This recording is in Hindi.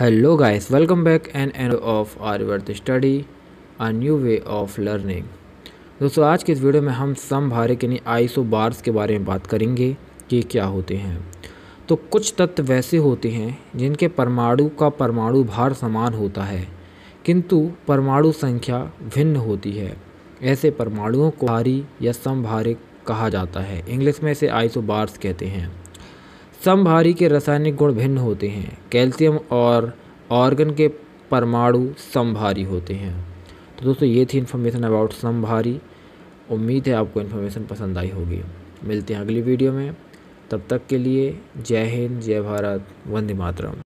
hello guys welcome back and and of our worth study a new way of learning दोस्तों आज के इस वीडियो में हम सम भारक यानी आईसो बार्स के बारे में बात करेंगे कि क्या होते हैं तो कुछ तत्व वैसे होते हैं जिनके परमाणु का परमाणु भार समान होता है किंतु परमाणु संख्या भिन्न होती है ऐसे परमाणुओं को भारी या समभारिक कहा जाता है इंग्लिश में इसे आईसो बार्स कहते हैं समभारी के रासायनिक गुण भिन्न होते हैं कैल्शियम और ऑर्गन के परमाणु समभारी होते हैं तो दोस्तों ये थी इन्फॉर्मेशन अबाउट समभारी उम्मीद है आपको इन्फॉर्मेशन पसंद आई होगी मिलते हैं अगली वीडियो में तब तक के लिए जय हिंद जय भारत वंदे मातरम